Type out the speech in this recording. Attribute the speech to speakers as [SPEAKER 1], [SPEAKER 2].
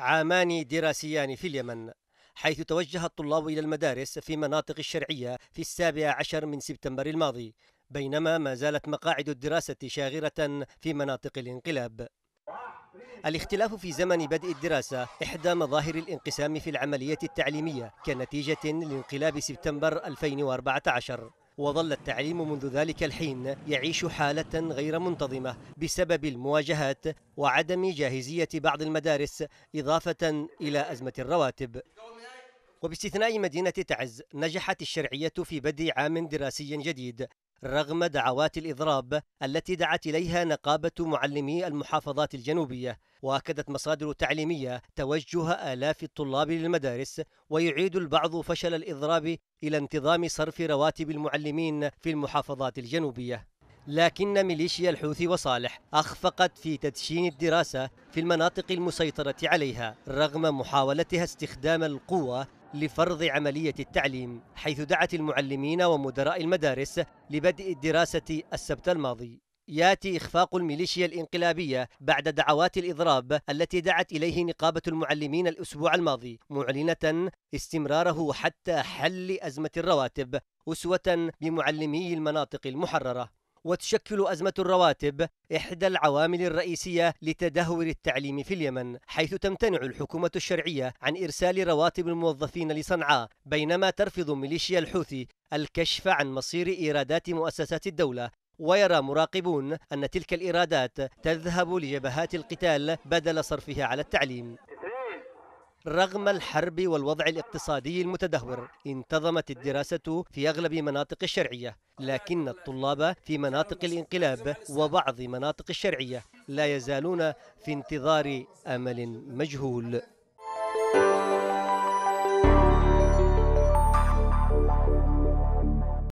[SPEAKER 1] عامان دراسيان في اليمن حيث توجه الطلاب إلى المدارس في مناطق الشرعية في السابع عشر من سبتمبر الماضي بينما ما زالت مقاعد الدراسة شاغرة في مناطق الانقلاب الاختلاف في زمن بدء الدراسة إحدى مظاهر الانقسام في العملية التعليمية كنتيجة لانقلاب سبتمبر 2014 وظل التعليم منذ ذلك الحين يعيش حالة غير منتظمة بسبب المواجهات وعدم جاهزية بعض المدارس إضافة إلى أزمة الرواتب وباستثناء مدينة تعز نجحت الشرعية في بدء عام دراسي جديد رغم دعوات الإضراب التي دعت إليها نقابة معلمي المحافظات الجنوبية وأكدت مصادر تعليمية توجه آلاف الطلاب للمدارس ويعيد البعض فشل الإضراب إلى انتظام صرف رواتب المعلمين في المحافظات الجنوبية لكن ميليشيا الحوثي وصالح أخفقت في تدشين الدراسة في المناطق المسيطرة عليها رغم محاولتها استخدام القوة لفرض عملية التعليم حيث دعت المعلمين ومدراء المدارس لبدء الدراسة السبت الماضي ياتي إخفاق الميليشيا الإنقلابية بعد دعوات الإضراب التي دعت إليه نقابة المعلمين الأسبوع الماضي معلنة استمراره حتى حل أزمة الرواتب أسوة بمعلمي المناطق المحررة وتشكل أزمة الرواتب إحدى العوامل الرئيسية لتدهور التعليم في اليمن حيث تمتنع الحكومة الشرعية عن إرسال رواتب الموظفين لصنعاء بينما ترفض ميليشيا الحوثي الكشف عن مصير إيرادات مؤسسات الدولة ويرى مراقبون أن تلك الإيرادات تذهب لجبهات القتال بدل صرفها على التعليم رغم الحرب والوضع الاقتصادي المتدهور انتظمت الدراسة في أغلب مناطق الشرعية لكن الطلاب في مناطق الانقلاب وبعض مناطق الشرعية لا يزالون في انتظار أمل مجهول